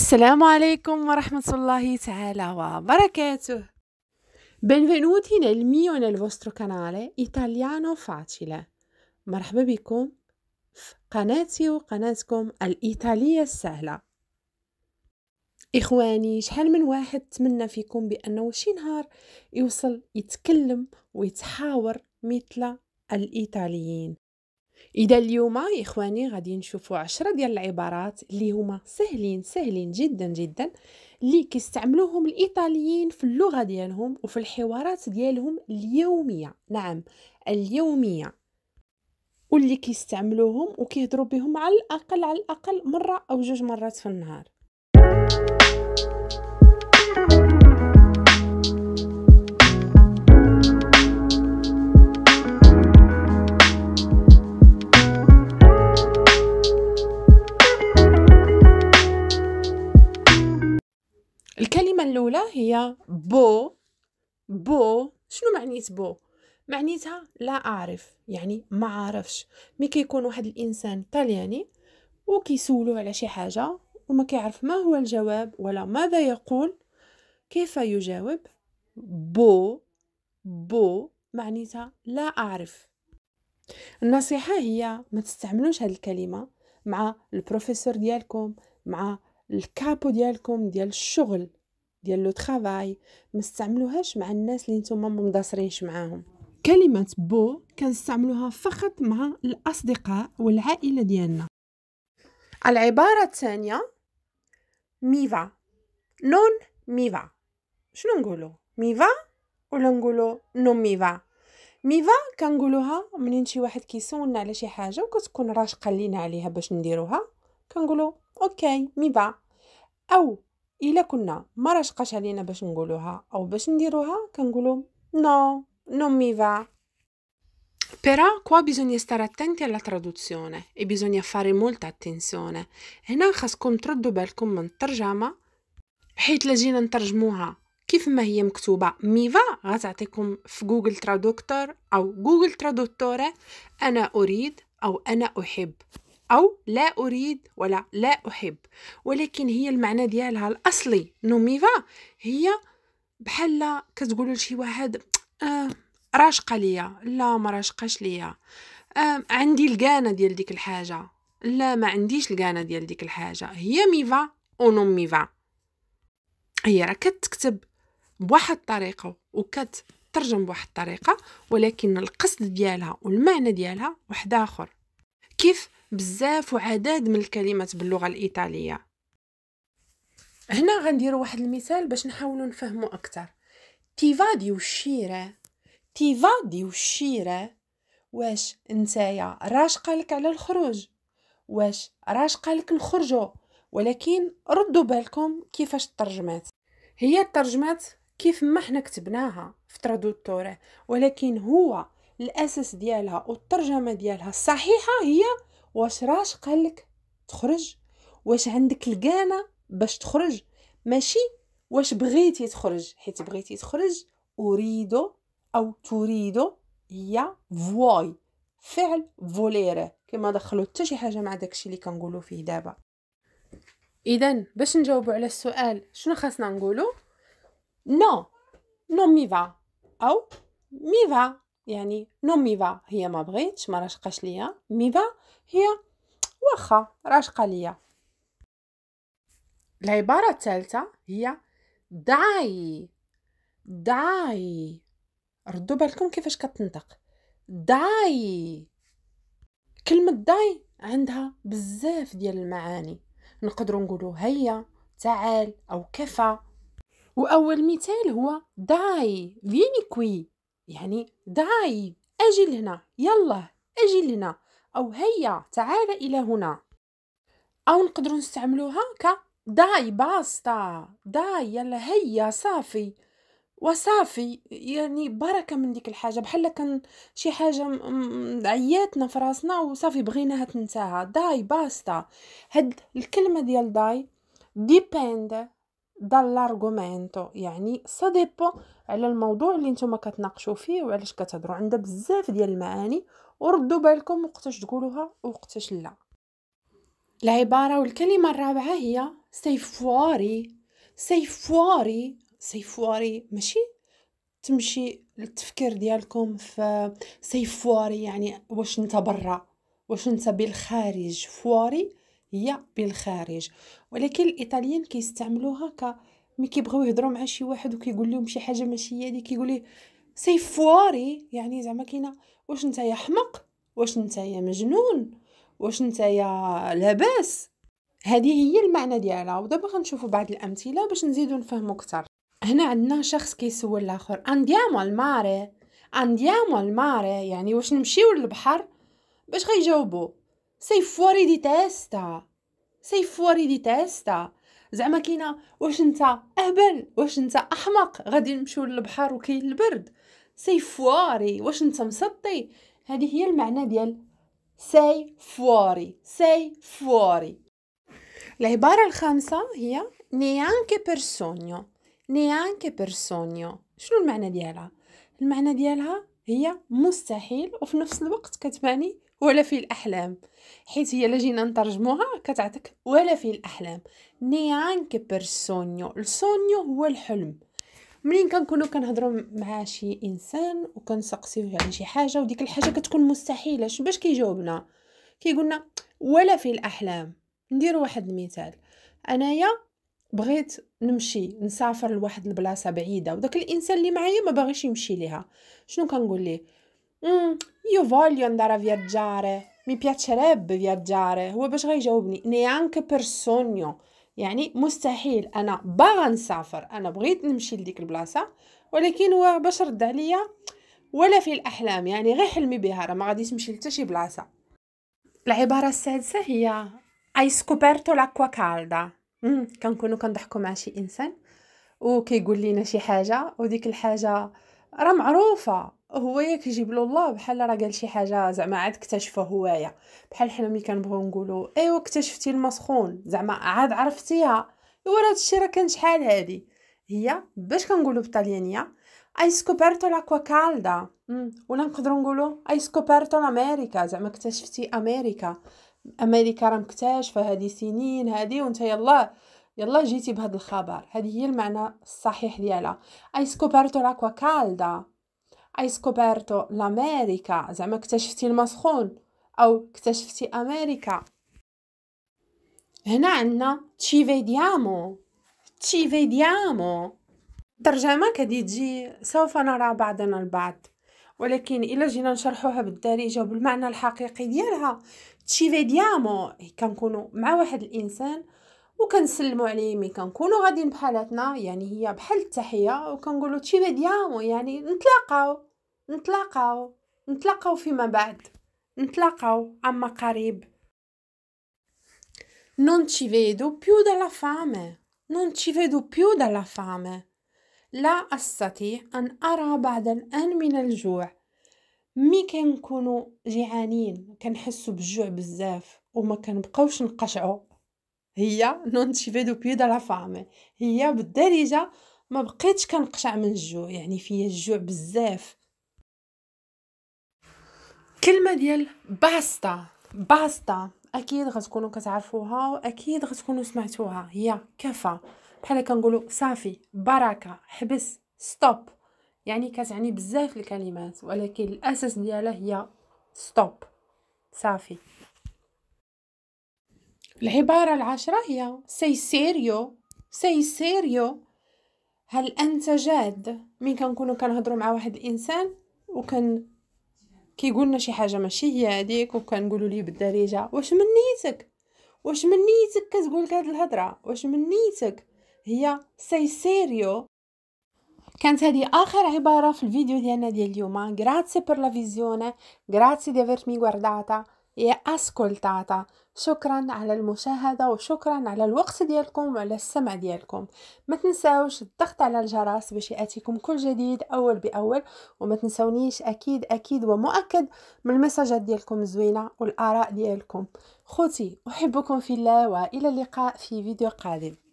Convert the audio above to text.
السلام عليكم ورحمة الله تعالى وبركاته Benvenuti nel mio e nel vostro canale Italiano Facile مرحبا بكم في قناتي وقناتكم الإيطالية السهلة إخواني شحال من واحد تمنى فيكم بأنه شي نهار يوصل يتكلم ويتحاور مثل الإيطاليين اذا اليوم يا اخواني غادي نشوفوا عشرة ديال العبارات اللي هما سهلين سهلين جدا جدا اللي كيستعملوهم الايطاليين في اللغه ديالهم وفي الحوارات ديالهم اليوميه نعم اليوميه واللي كيستعملوهم وكيهضروا بهم على الاقل على الاقل مره او جوج مرات في النهار الاولى هي بو بو شنو معنيت بو معنيتها لا اعرف يعني ما عارفش مي كيكون واحد الانسان طلياني وكيسولو على شي حاجه وما كيعرف ما هو الجواب ولا ماذا يقول كيف يجاوب بو بو معنيتها لا اعرف النصيحه هي ما تستعملوش هذه الكلمه مع البروفيسور ديالكم مع الكابو ديالكم ديال الشغل ديال لو ترافاي ما استعملوهاش مع الناس اللي نتوما ما معاهم كلمه بو كنستعملوها فقط مع الاصدقاء والعائله ديالنا العباره الثانيه ميفا نون ميفا شنو نقولو ميفا ولا نقولو نون ميفا ميفا كنقولوها منين شي واحد كيسولنا على شي حاجه وكتكون راشقه لينا عليها باش نديروها كنقولو اوكي ميفا او الا كنا ما راشقاش علينا باش نقولوها او باش نديروها كنقولو نو نو مي فا Però qua bisogna stare attenti alla traduzione e bisogna fare molta attenzione هنا خاصكم تردوا بالكم من الترجمة حيت لجينا نترجموها كيف ما هي مكتوبة ميفا غتعطيكم في جوجل ترادكتور أو جوجل ترادوتورة أنا أريد أو أنا أحب أو لا أريد ولا لا أحب ولكن هي المعنى ديالها الأصلي نوميفا هي بحال كتقولوا لشي واحد آه راشقه ليا لا ما راشقاش ليا آه عندي القانه ديال ديك الحاجه لا ما عنديش القانه ديال ديك الحاجه هي ميفا ونوم ميفا هي راه كتكتب بواحد الطريقه وكتترجم بواحد الطريقه ولكن القصد ديالها والمعنى ديالها واحد اخر كيف بزاف وعدد من الكلمات باللغه الايطاليه هنا غندير واحد المثال باش نحاولوا نفهمو اكثر تي va تيفاديو uscire واش نتايا راش قالك على الخروج واش راش قالك نخرجو ولكن ردوا بالكم كيفاش ترجمات هي ترجمات كيف ما حنا كتبناها في ترادوتوره ولكن هو الاساس ديالها والترجمه ديالها الصحيحه هي واش راش قالك تخرج واش عندك القانه باش تخرج ماشي واش بغيتي تخرج حيت بغيتي تخرج اريد او تريد هي فواي فعل فوليره كما دخلوا حتى شي حاجه مع داكشي اللي كنقولوا فيه دابا اذا باش نجاوبوا على السؤال شنو خاصنا نقولوا نو نو مي فا او مي فا يعني نو ميفا هي ما بغيتش ما راشقاش ليا ميفا هي واخا راشقه ليا العباره الثالثه هي داي داي ردوا بالكم كيفاش كتنطق داي كلمه داي عندها بزاف ديال المعاني نقدروا نقولوا هيا تعال او كفى واول مثال هو داي فيني كوي يعني دعاي أجي لهنا يلا أجي لهنا أو هيا تعال إلى هنا أو نقدروا نستعملوها ك داي باستا داي يلا هيا صافي وصافي يعني بركه من ديك الحاجه بحال كان شي حاجه عياتنا في راسنا وصافي بغيناها تنتهى داي باستا هاد الكلمه ديال داي ديبيند دالارغومينتو يعني سا ديبو على الموضوع اللي نتوما كتناقشوا فيه وعلاش كتهضروا عندها بزاف ديال المعاني وردوا بالكم وقتاش تقولوها وقتاش لا العبارة والكلمة الرابعة هي سيفواري سيفواري سيفواري ماشي تمشي التفكير ديالكم في سيفواري يعني واش انت برا واش انت بالخارج فواري هي بالخارج ولكن الايطاليين كيستعملوها ك ملي كيبغيو يهضروا مع شي واحد وكيقول لهم شي حاجه ماشي هي اللي كيقول ليه سي فواري يعني زعما كاينه واش انت يا حمق واش انت يا مجنون واش انت يا لاباس هذه هي المعنى ديالها ودابا غنشوفوا بعض الامثله باش نزيدوا نفهموا اكثر هنا عندنا شخص كيسول الاخر انديامو الماري انديامو الماري يعني واش نمشيو للبحر باش غيجاوبوه سي فوري دي تيستا سي فوري دي تيستا زعما كاينه واش انت اهبل واش انت احمق غادي نمشيو للبحر وكاين البرد سي فواري واش انت مسطي هذه هي المعنى ديال سي فواري سي فواري العباره الخامسه هي نيانكي بيرسونيو نيانكي بيرسونيو شنو المعنى ديالها المعنى ديالها هي مستحيل وفي نفس الوقت كتباني ولا في الأحلام حيث هي لجينا نترجموها كتعطيك ولا في الأحلام عنك برسونيو السونيو هو الحلم منين كنكونو كنهضروا مع شي انسان وكنسقسيوه على يعني شي حاجه وديك الحاجه كتكون مستحيله شنو باش كيجاوبنا كيقولنا ولا في الاحلام ندير واحد المثال انايا بغيت نمشي نسافر لواحد البلاصه بعيده وداك الانسان اللي معايا ما باغيش يمشي ليها شنو كنقول ليه مم، mm. io voglio andare a viaggiare mi piacerebbe viaggiare هو باش غيجاوبني neanche per sogno يعني مستحيل انا باغا نسافر انا بغيت نمشي لديك البلاصه ولكن هو باش رد عليا ولا في الاحلام يعني غير حلمي بها راه ما غاديش نمشي لتا شي بلاصه العباره السادسه هي اي سكوبرتو لاكوا كالدا كنكونو كنضحكو مع شي انسان وكيقول لينا شي حاجه وديك الحاجه راه معروفه هوايا كيجيب له الله بحال راه قال شي حاجه زعما عاد اكتشفه هوايا بحال حنا ملي كنبغيو نقولوا ايوا اكتشفتي سخون زعما عاد عرفتيها ايوا راه هادشي راه كان شحال هادي هي باش كنقولوا بالطليانيه اي سكوبرتو لاكوا كالدا ولا نقدروا نقولوا اي سكوبرتو لامريكا زعما اكتشفتي امريكا امريكا راه مكتشفه هادي سنين هادي وانت يلا يلا جيتي بهذا الخبر هذه هي المعنى الصحيح ديالها اي سكوبرتو لاكوا كالدا اي سكوبرتو لامريكا زعما اكتشفتي المسخون او اكتشفتي امريكا هنا عندنا تشي فيديامو تشي فيديامو الترجمه كتجي سوف نرى بعضنا البعض ولكن الا جينا نشرحوها بالدارجه وبالمعنى الحقيقي ديالها تشي فيديامو كنكونوا مع واحد الانسان وكنسلموا عليه ملي كنكونوا غاديين بحالاتنا يعني هي بحال التحيه وكنقولوا تشي فيديامو يعني نتلاقاو نتلاقاو نتلاقاو فيما بعد نتلاقاو عما قريب Non ci vedo più dalla fame. Non ci vedo più dalla fame. لا أستطيع أن أرى بعد الآن من الجوع مي كنكونو جيعانين كنحسو بالجوع بزاف وما كنبقاوش نقشعو هي نون تي فيدو بيو دا فامي هي بالدارجه ما بقيتش كنقشع من الجوع يعني فيا الجوع بزاف كلمة ديال باستا باستا اكيد غتكونوا كتعرفوها واكيد غتكونوا سمعتوها هي كفا بحال كنقولوا صافي بركه حبس ستوب يعني كتعني بزاف الكلمات ولكن الاساس ديالها هي ستوب صافي العبارة العاشرة هي سي سيريو سي سيريو هل أنت جاد من كنكونو كنهضرو مع واحد الإنسان وكن كيقولنا شي حاجه ماشي هي هذيك وكنقولوا ليه بالدارجه واش من نيتك واش من نيتك كتقول لك هاد الهضره واش من نيتك هي سي سيريو كانت هذه اخر عباره في الفيديو ديالنا ديال اليوم غراتسي بير لا فيزيون غراتسي دي افيرمي غوارداتا يا أسكولتاتا شكرا على المشاهدة وشكرا على الوقت ديالكم وعلى السمع ديالكم ما تنساوش الضغط على الجرس باش يأتيكم كل جديد أول بأول وما تنسونيش أكيد أكيد ومؤكد من المساجات ديالكم الزوينة والآراء ديالكم خوتي أحبكم في الله وإلى اللقاء في فيديو قادم